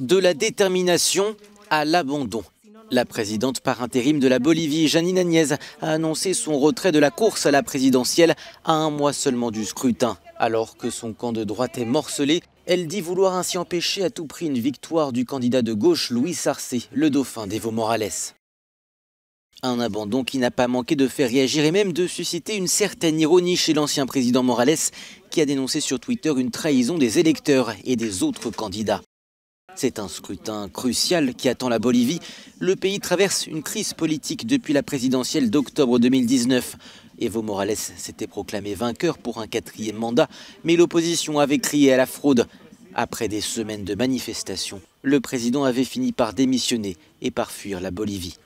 de la détermination à l'abandon. La présidente par intérim de la Bolivie, Janine Agnès, a annoncé son retrait de la course à la présidentielle à un mois seulement du scrutin. Alors que son camp de droite est morcelé, elle dit vouloir ainsi empêcher à tout prix une victoire du candidat de gauche Louis Sarcé, le dauphin d'Evo Morales. Un abandon qui n'a pas manqué de faire réagir et même de susciter une certaine ironie chez l'ancien président Morales, qui a dénoncé sur Twitter une trahison des électeurs et des autres candidats. C'est un scrutin crucial qui attend la Bolivie. Le pays traverse une crise politique depuis la présidentielle d'octobre 2019. Evo Morales s'était proclamé vainqueur pour un quatrième mandat, mais l'opposition avait crié à la fraude. Après des semaines de manifestations, le président avait fini par démissionner et par fuir la Bolivie.